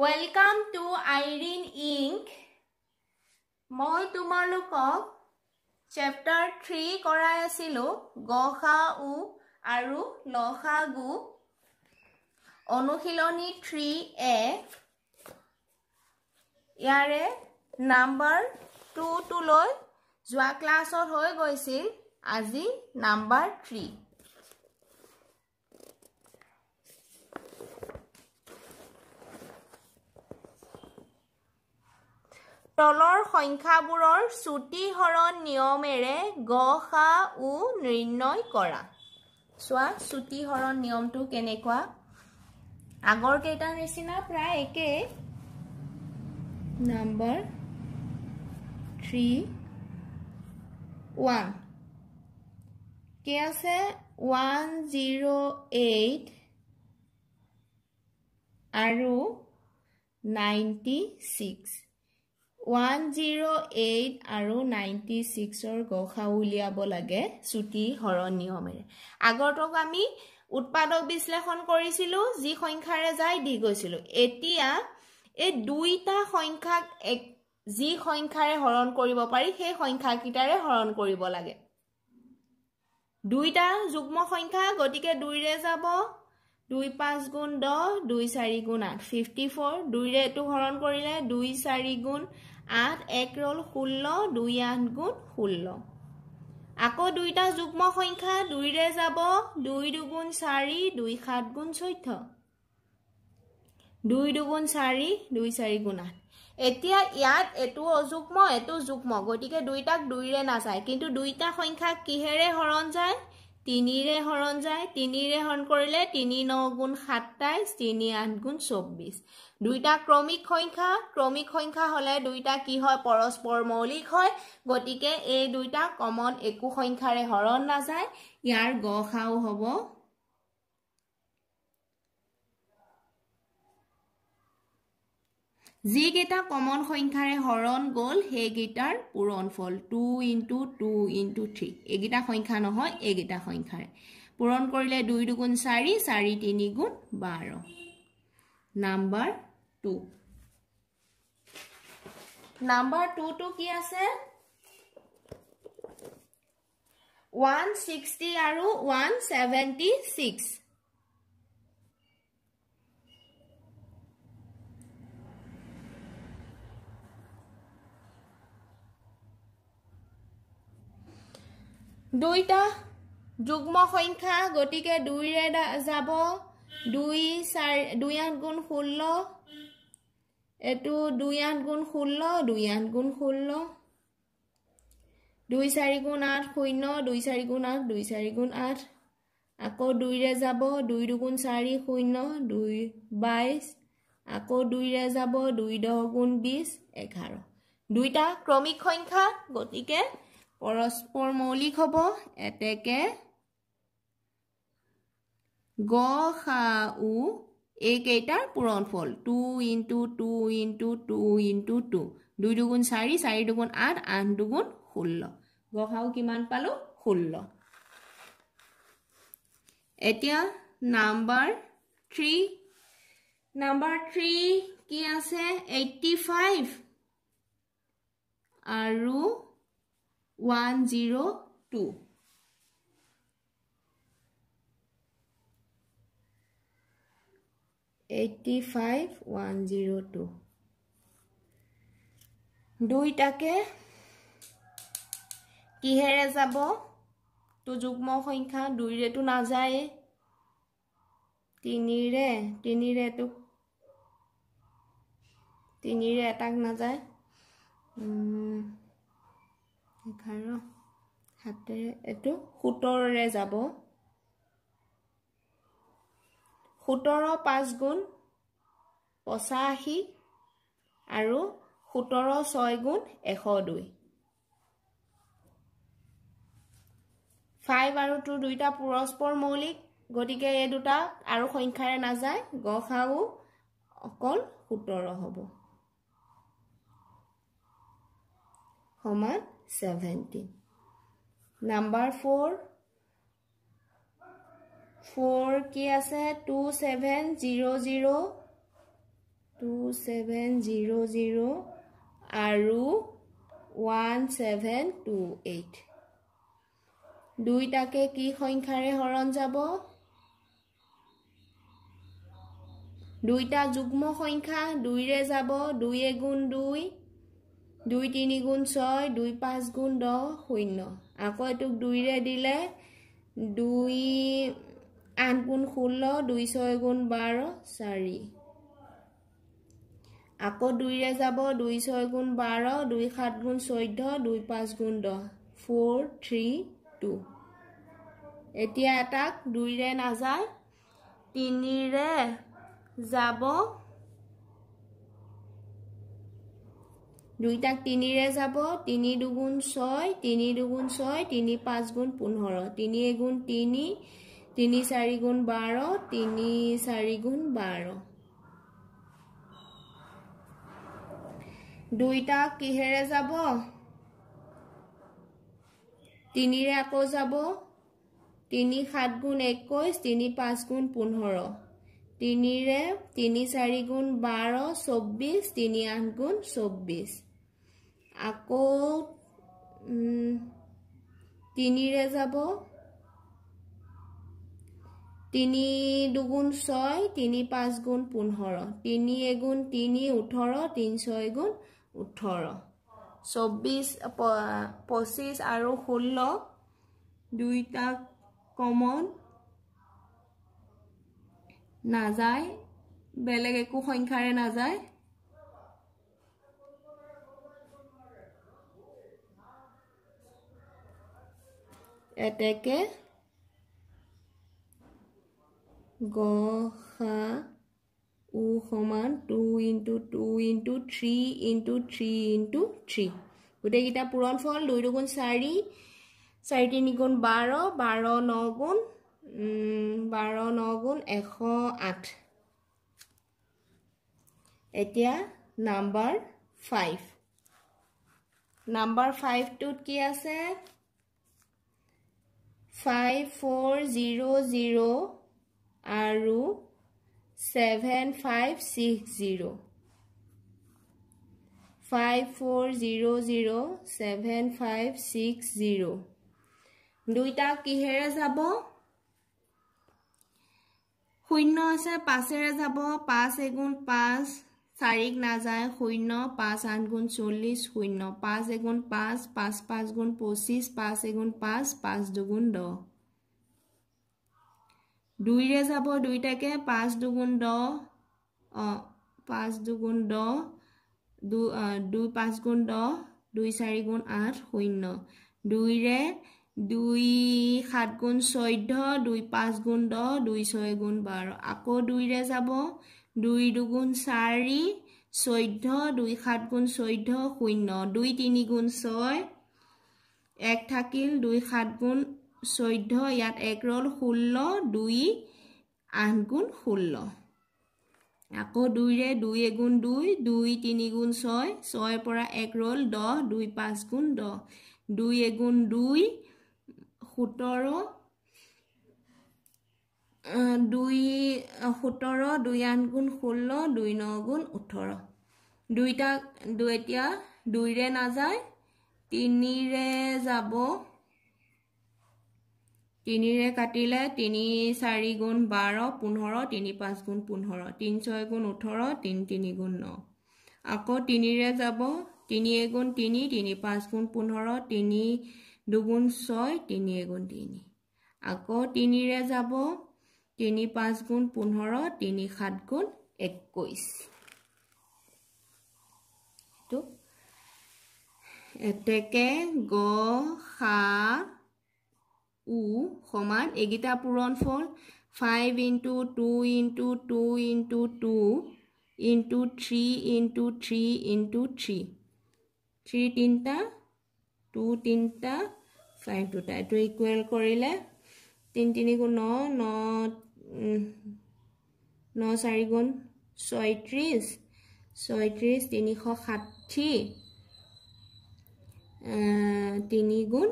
Welcome to Irene ink মই তোমালোকক chapter three কৰাই আছিলোঁ গ সা উ আৰু ল সা গু অনুশীলনী থ্ৰী এ ইয়াৰে নাম্বাৰ টু টুলৈ যোৱা ক্লাছত হৈ গৈছিল আজি নাম্বাৰ থ্ৰী তলৰ সংখ্যাবোৰৰ শ্ৰুতিহৰণ নিয়মেৰে গ সা উ নিৰ্ণয় কৰা চোৱা শ্ৰুতিহৰণ নিয়মটো কেনেকুৱা আগৰ কেইটাৰ নিচিনা প্ৰায় একে নম্বৰ থ্ৰী ওৱান কে আছে ওৱান জিৰ' এইট আৰু ninety six one zero' eight আৰু নাইণ্টি ছিক্সৰ গোসা উলিয়াব লাগে চুটি হৰণ নিয়মেৰে আগৰটোক আমি উৎপাদক বিশ্লেষণ কৰিছিলোঁ যি সংখ্যাৰে যাই দি গৈছিলোঁ এতিয়া এই দুইটা সংখ্যাক এক যি সংখ্যাৰে হৰণ কৰিব পাৰি সেই সংখ্যাকেইটাৰে হৰণ কৰিব লাগে দুইটা যুগ্ম সংখ্যা গতিকে দুইৰে যাব দুই পাঁচ গুণ দহ দুই চাৰি গুণ আঠ ফিফটি ফ'ৰ দুইৰে এইটো হৰণ কৰিলে দুই চাৰি গুণ আঠ এক ৰল ষোল্ল দুই আঠ গুণ ষোল্ল আকৌ দুইটা যুগ্ম সংখ্যা দুইৰে যাব দুই দুগুণ চাৰি দুই সাত গুণ চৈধ্য দুই দুগুণ চাৰি দুই চাৰি গুণ আঠ এতিয়া ইয়াত এইটো অযুগ্ম এইটো যুগ্ম গতিকে দুইটাক দুইৰে নাযায় কিন্তু দুইটা সংখ্যা কিহেৰে হৰণ যায় তিনিৰে হৰণ যায় তিনিৰে হৰণ কৰিলে তিনি ন গুণ সাতাইছ তিনি আঠ গুণ চৌব্বিছ দুইটা ক্ৰমিক সংখ্যা ক্ৰমিক সংখ্যা হ'লে দুইটা কি হয় পৰস্পৰ মৌলিক হয় গতিকে এই দুইটা কমন একো সংখ্যাৰে হৰণ নাযায় ইয়াৰ গ সাও হ'ব যিকেইটা কমন সংখ্যাৰে হৰণ গ'ল সেইকেইটাৰ পূৰণ ফল two into two into three এইকেইটা সংখ্যা নহয় এইকেইটা সংখ্যাৰে পূৰণ কৰিলে দুই দুগুণ চাৰি চাৰি তিনি গুণ বাৰ নাম্বাৰ টু নাম্বাৰ টুটো কি আছে ওৱান ছিক্সটি আৰু ওৱান ছেভেণ্টি ছিক্স দুইটা যুগ্ম সংখ্যা গতিকে দুইৰে যাব দুই চাৰি দুই আঠ গুণ ষোল্ল এইটো দুই আঠ গুণ ষোল্ল দুই আঠ গুণ ষোল্ল দুই চাৰি গুণ আঠ শূন্য দুই চাৰি গুণ আঠ দুই চাৰি গুণ আঠ আকৌ দুইৰে যাব দুই দুগুণ চাৰি শূন্য দুই বাইছ আকৌ দুইৰে যাব দুই দহ গুণ বিছ এঘাৰ দুইটা ক্ৰমিক সংখ্যা গতিকে পৰস্পৰ মৌলিক হব এতেকে গ খা উ এই কেইটাৰ পূৰণফল two into two into two into two দুই দুগুণ চাৰি চাৰি দুগুণ আঠ আঠ দুগুণ ষোল্ল গ খাউ কি পালো ষোল্ল এতিয়া নাম্বাৰ থ্ৰী নাম্বাৰ থ্ৰী কি আছে এইটি ফাইভ আৰু one zero' two eighty five one zero' two দুইটাকে কিহেৰে যাব তো যুগ্ম সংখ্যা দুইৰেতো নাযায়েই তিনিৰে এটাক নাযায় এঘাৰ সাতেৰে এইটো সোতৰৰে যাব সোতৰ পাঁচ গুণ পঁচাশী আৰু সোতৰ ছয় গুণ এশ দুই ফাইভ আৰু টু দুইটা পৰস্পৰ মৌলিক গতিকে এই দুটা আৰু সংখ্যাৰে নাযায় গ সাউ অকল সোতৰ হ'ব সমান 17. Number 4. 4 ki ase 2700 2700 aru 1728 dui ta ke ki khonkhare horon jabo dui ta jugmo khonkha dui re jabo 2 e gun 2 দুই তিনি গুণ ছয় দুই পাঁচ গুণ দহ শূন্য আকৌ এইটোক দুইৰে দিলে দুই আঠ গুণ ষোল্ল দুই ছয় গুণ বাৰ চাৰি আকৌ দুইৰে যাব দুই ছয় গুণ বাৰ দুই সাত গুণ চৈধ্য দুই পাঁচ গুণ দহ ফ'ৰ থ্ৰী টু এতিয়া তাক দুইৰে নাযায় তিনিৰে যাব দুইটাক তিনিৰে যাব তিনি দুগুণ ছয় তিনি দুগুণ ছয় তিনি পাঁচ গুণ পোন্ধৰ তিনি এগুণ তিনি তিনি চাৰি গুণ বাৰ তিনি চাৰি গুণ বাৰ দুইটা কিহেৰে যাব তিনিৰে আকৌ যাব তিনি সাত গুণ একৈছ তিনি পাঁচ গুণ পোন্ধৰ তিনিৰে তিনি চাৰি গুণ বাৰ চৌব্বিছ তিনি আঠ গুণ চৌব্বিছ আকৌ তিনিৰে যাব তিনি দুগুণ ছয় তিনি পাঁচ গুণ পোন্ধৰ তিনি এগুণ তিনি ওঠৰ তিনি ছয় গুণ ওঠৰ চৌব্বিছ পঁচিছ আৰু ষোল্ল দুইটা কমন নাযায় বেলেগ একো সংখ্যাৰে নাযায় এটেকে গ সা উ সমান two into two into three into three into three গোটেইকেইটা পূৰণ ফল দুই দুগুণ চাৰি চাৰি তিনিগুণ বাৰ বাৰ ন গুণ বাৰ ন গুণ এশ আঠ এতিয়া নাম্বাৰ ফাইভ নাম্বাৰ ফাইভটোত কি আছে ফাইভ ফ'ৰ জিৰ' জিৰ' আৰু seven five six zero' five four zero' zero' seven five six zero' দুইটা কিহেৰে যাব শূন্য আছে পাঁচেৰে যাব পাঁচ এগুণ পাঁচ চাৰিক নাযায় শূন্য পাঁচ আঠ গুণ চল্লিছ শূন্য পাঁচ এগুণ পাঁচ পাঁচ পাঁচ গুণ পঁচিছ পাঁচ এগুণ পাঁচ পাঁচ দুগুণ দহ দুইৰে যাব দুইটাকে পাঁচ দুগুণ দহ অঁ পাঁচ দুগুণ দহ দুই পাঁচ গুণ দহ দুই চাৰি গুণ আঠ শূন্য দুইৰে দুই সাত গুণ চৈধ্য দুই পাঁচ গুণ দহ দুই ছয় গুণ বাৰ আকৌ দুইৰে যাব দুই দুগুণ চাৰি চৈধ্য দুই সাত গুণ চৈধ্য শূন্য দুই তিনি গুণ ছয় এক থাকিল দুই সাত গুণ চৈধ্য ইয়াত এক ৰল ষোল্ল দুই আঠ গুণ ষোল্ল আকৌ দুইৰে দুই এগুণ দুই দুই তিনি গুণ ছয় ছয়ৰ পৰা এক ৰল দহ দুই পাঁচ গুণ দহ দুই এগুণ দুই সোতৰ দুই সোতৰ দুই আঠ গুণ ষোল্ল দুই ন গুণ ওঠৰ দুইটা দুই এতিয়া দুইৰে নাযায় তিনিৰে যাব তিনিৰে কাটিলে তিনি চাৰি গুণ বাৰ পোন্ধৰ তিনি পাঁচ গুণ পোন্ধৰ তিনি ছয় গুণ ওঠৰ তিনি তিনি গুণ ন আকৌ তিনিৰে যাব তিনি এগুণ তিনি তিনি পাঁচ গুণ পোন্ধৰ তিনি দুগুণ ছয় তিনি এগুণ তিনি আকৌ তিনিৰে যাব তিনি পাঁচ গুণ পোন্ধৰ তিনি সাত গুণ একৈছ এইটো এতেকে গ সা উ সমান এইকেইটা পূৰণ ফল five into two into two into two into three into three into three three তিনিটা টু তিনিটা ফাইভ দুটা এইটো ইকুৱেল কৰিলে তিনি তিনি গুণ ন ন চাৰি গুণ ছয়ত্ৰিছ ছয়ত্ৰিছ তিনিশ ষাঠি তিনি গুণ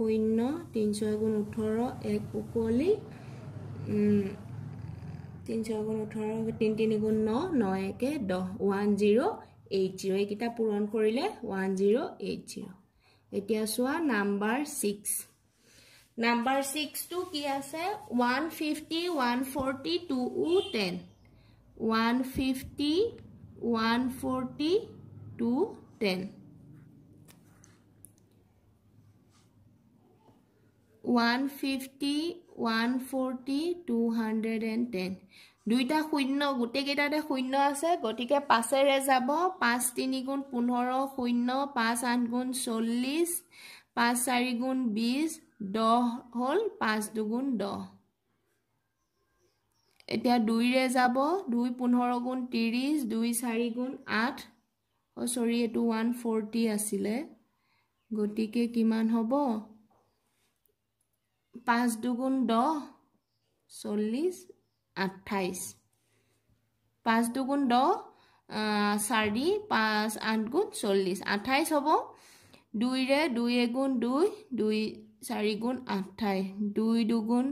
শূন্য তিনি ছয় গুণ ওঠৰ এক উকলি তিনি ছয় গুণ ওঠৰ তিনি তিনি গুণ ন ন একে দহ ওৱান জিৰ' এইট জিৰ' এইকেইটা পূৰণ কৰিলে ওৱান জিৰ' এইট জিৰ' এতিয়া চোৱা নাম্বাৰ ছিক্স নাম্বাৰ ছিক্সটো কি আছে one fifty one forty two ও ten one fifty one forty two ten one fifty one forty two hundred and ten দুইটা শূন্য গোটেইকেইটাতে শূন্য আছে গতিকে পাঁচেৰে যাব পাঁচ তিনি গুণ পোন্ধৰ শূন্য পাঁচ আঠ গুণ চল্লিছ পাঁচ চাৰি গুণ বিছ দহ হ'ল পাঁচ দুগুণ দহ এতিয়া দুইৰে যাব দুই পোন্ধৰ গুণ ত্ৰিছ দুই চাৰি গুণ আঠ অ' চৰি এইটো ওৱান ফৰ্টি আছিলে গতিকে কিমান হ'ব পাঁচ দুগুণ দহ চল্লিছ আঠাইছ পাঁচ দুগুণ দহ চাৰি পাঁচ আঠ গুণ চল্লিছ আঠাইছ হ'ব দুইৰে দুই এগুণ দুই দুই চাৰি গুণ ঠাই দুই দুগুণ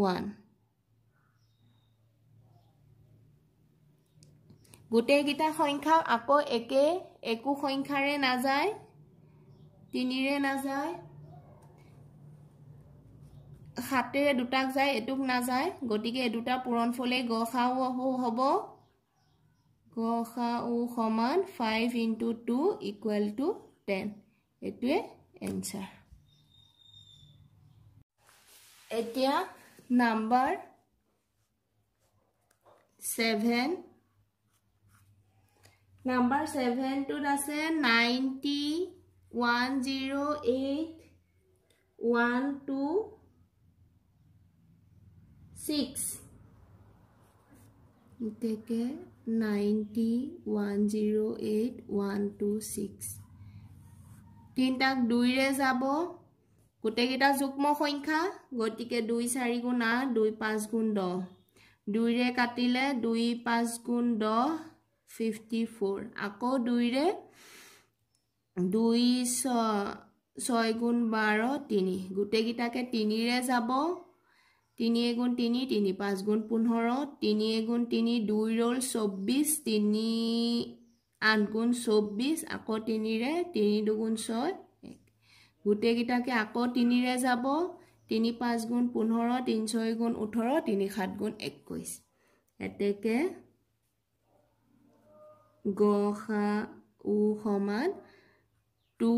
ওৱান গোটেইকেইটা সংখ্যা আকৌ একে একো সংখ্যাৰে নাযায় তিনিৰে নাযায় সাতেৰে দুটাক যায় এটোক নাযায় গতিকে এদুটা পূৰণফলে গ সা উ হ'ব গ সা উ সমান five into two equal two ten এইটোৱে এনচাৰ এতিয়া নাম্বাৰ ছেভেন নাম্বাৰ ছেভেনটোত আছে ninety one zero' eight one two six গতিকে ninety one zero' eight one two six তিনিটাক দুইৰে যাব গোটেইকেইটা যুগ্ম সংখ্যা গতিকে দুই চাৰি গুণ আঠ দুই পাঁচ গুণ দহ দুইৰে কাটিলে দুই পাঁচ গুণ দহ ফিফটি ফ'ৰ আকৌ দুইৰে দুই ছয় গুণ বাৰ তিনি গোটেইকেইটাকে তিনিৰে যাব তিনি এগুণ তিনি তিনি পাঁচ গুণ পোন্ধৰ তিনি এগুণ তিনি দুই ৰ'ল চৌব্বিছ তিনি আঠ গুণ চৌব্বিছ আকৌ তিনিৰে তিনি দুগুণ ছয় গোটেইকেইটাকে আকৌ তিনিৰে যাব তিনি পাঁচ গুণ পোন্ধৰ তিনি ছয় গুণ ওঠৰ তিনি সাত গুণ একৈছ এতেকে গ সা উ সমান two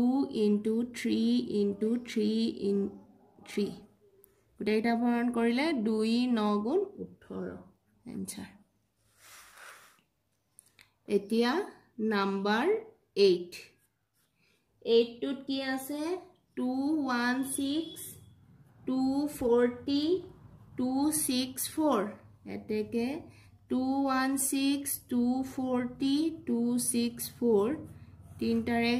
into three into three in three গোটেইকেইটা পূৰণ কৰিলে দুই ন গুণ ওঠৰ এনচাৰ এতিয়া নাম্বাৰ এইট এইটটোত কি আছে two one six two forty two six four এতেকে two one six two forty two six four তিনিটাৰে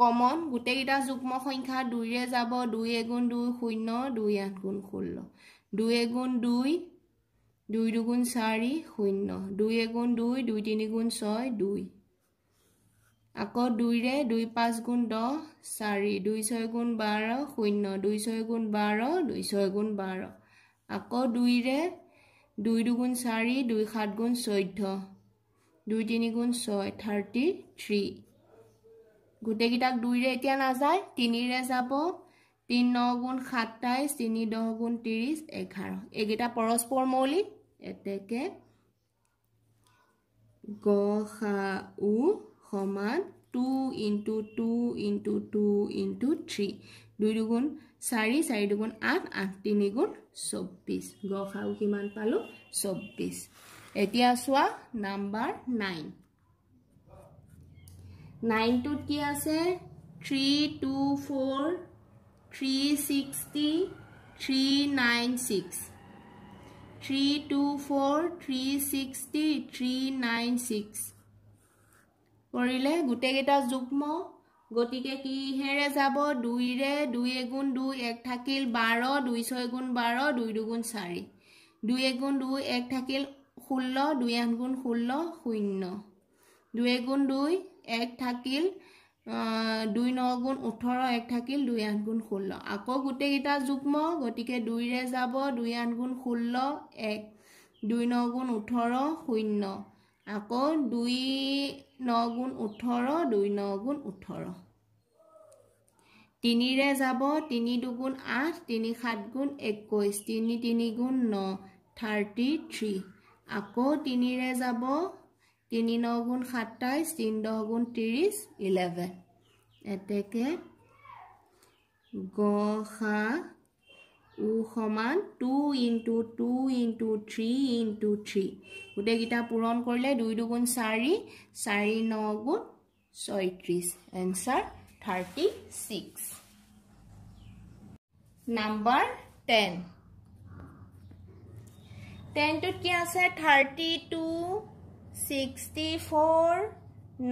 কমন গোটেইকেইটা যুগ্ম সংখ্যা দুইৰে যাব দুই এগুণ দুই শূন্য দুই আঠ গুণ ষোল্ল দুই এগুণ দুই দুই দুগুণ চাৰি শূন্য দুই এগুণ দুই দুই তিনিগুণ ছয় দুই আকৌ দুইৰে দুই পাঁচ গুণ দহ চাৰি দুই ছয় গুণ বাৰ শূন্য দুই ছয় গুণ বাৰ দুই ছয় গুণ বাৰ আকৌ দুইৰে দুই দুগুণ চাৰি দুই সাত গুণ চৈধ্য দুই তিনি গুণ ছয় থাৰ্টি থ্ৰী গোটেইকেইটাক দুইৰে এতিয়া নাযায় তিনিৰে যাব তিনি ন গুণ সাতাইছ তিনি দহ গুণ ত্ৰিছ এঘাৰ এইকেইটা পৰস্পৰ মৌলিক এতেকে গ সা উ সমান two into two into two into three দুই দুগুণ চাৰি চাৰি দুগুণ আঠ আঠ তিনিগুণ চৌব্বিছ গ সাউ কিমান পালোঁ চৌব্বিছ এতিয়া চোৱা নাম্বাৰ নাইন নাইনটোত কি আছে three two four three sixty three nine six three two four three sixty three nine six কৰিলে গোটেইকেইটা যুগ্ম গতিকে কিহেৰে যাব দুইৰে দুই এগুণ দুই এক থাকিল বাৰ দুই ছয়গুণ বাৰ দুই দুগুণ চাৰি দুই এগুণ দুই এক থাকিল ষোল্ল দুই আঠ গুণ ষোল্ল শূন্য দুই এগুণ দুই এক থাকিল দুই ন গুণ ওঠৰ এক থাকিল দুই আঠ গুণ ষোল্ল আকৌ গোটেইকেইটা যুগ্ম গতিকে দুইৰে যাব দুই আঠ গুণ ষোল্ল এক দুই ন গুণ ওঠৰ শূন্য আকৌ দুই ন গুণ ওঠৰ দুই ন গুণ ওঠৰ তিনিৰে যাব তিনি দুগুণ আঠ তিনি সাত গুণ একৈছ তিনি তিনি গুণ ন থাৰ্টি থ্ৰী আকৌ তিনিৰে যাব তিনি ন গুণ সাতাইছ তিনি দহ গুণ ত্ৰিছ ইলেভেন এতেকে গ সা সমান two into two into three into three গোটেইকেইটা পূৰণ কৰিলে দুই দুগুণ চাৰি চাৰি ন গুণ ছয়ত্ৰিছ answer thirty six number ten টেনটোত কি আছে thirty two sixty four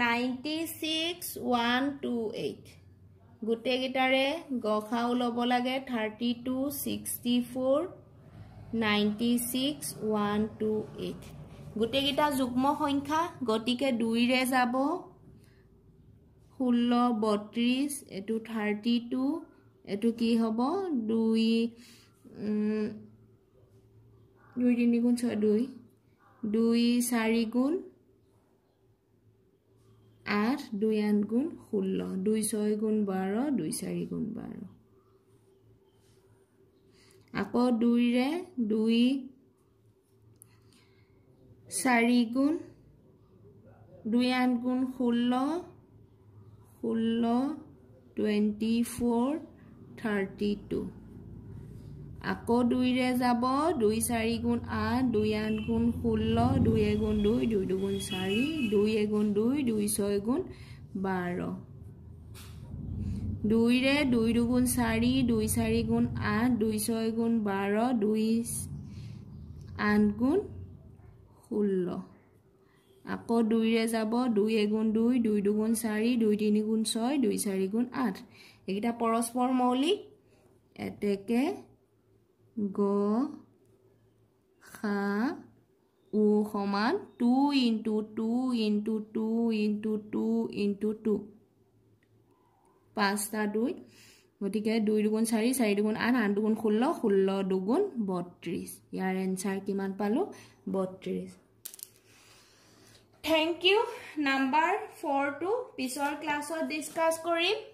ninety six one two eight গোটেইকেইটাৰে গ খাও ল'ব লাগে thirty two sixty four ninety six one two eight গোটেইকেইটা যুগ্ম সংখ্যা গতিকে দুইৰে যাব ষোল্ল বত্ৰিছ এইটো থাৰ্টি টু এইটো কি হ'ব দুই দুই তিনি গুণ ছয় দুই দুই চাৰি গুণ আঠ দুই আঠ গুণ ষোল্ল দুই ছয় গুণ বাৰ দুই চাৰি গুণ বাৰ আকৌ দুইৰে দুই চাৰি গুণ দুই আঠ গুণ ষোল্ল ষোল্ল টুৱেণ্টি ফ'ৰ থাৰ্টি টু আকৌ দুইৰে যাব দুই চাৰি গুণ আঠ দুই আঠ গুণ ষোল্ল দুই এগুণ দুই দুই দুগুণ চাৰি দুই এগুণ দুই দুই ছয় গুণ বাৰ দুইৰে দুই দুগুণ চাৰি দুই চাৰি গুণ আঠ দুই ছয় গুণ বাৰ দুই আঠ গুণ ষোল্ল আকৌ দুইৰে যাব দুই এগুণ দুই দুই দুগুণ চাৰি দুই তিনি গুণ ছয় দুই চাৰি গুণ আঠ এইকেইটা পৰস্পৰ মৌলিক এতেকে গো খা উ সমান two into two into two into two into two পাঁচটা দুই গতিকে দুই দুগুণ চাৰি চাৰি দুগুণ আঠ আঠ দুগুণ ষোল্ল ষোল্ল দুগুণ বত্ৰিছ ইয়াৰ এনচাৰ কিমান পালোঁ বত্ৰিছ থেংক ইউ নাম্বাৰ ফ'ৰটো পিছৰ ক্লাছত ডিছকাছ কৰিম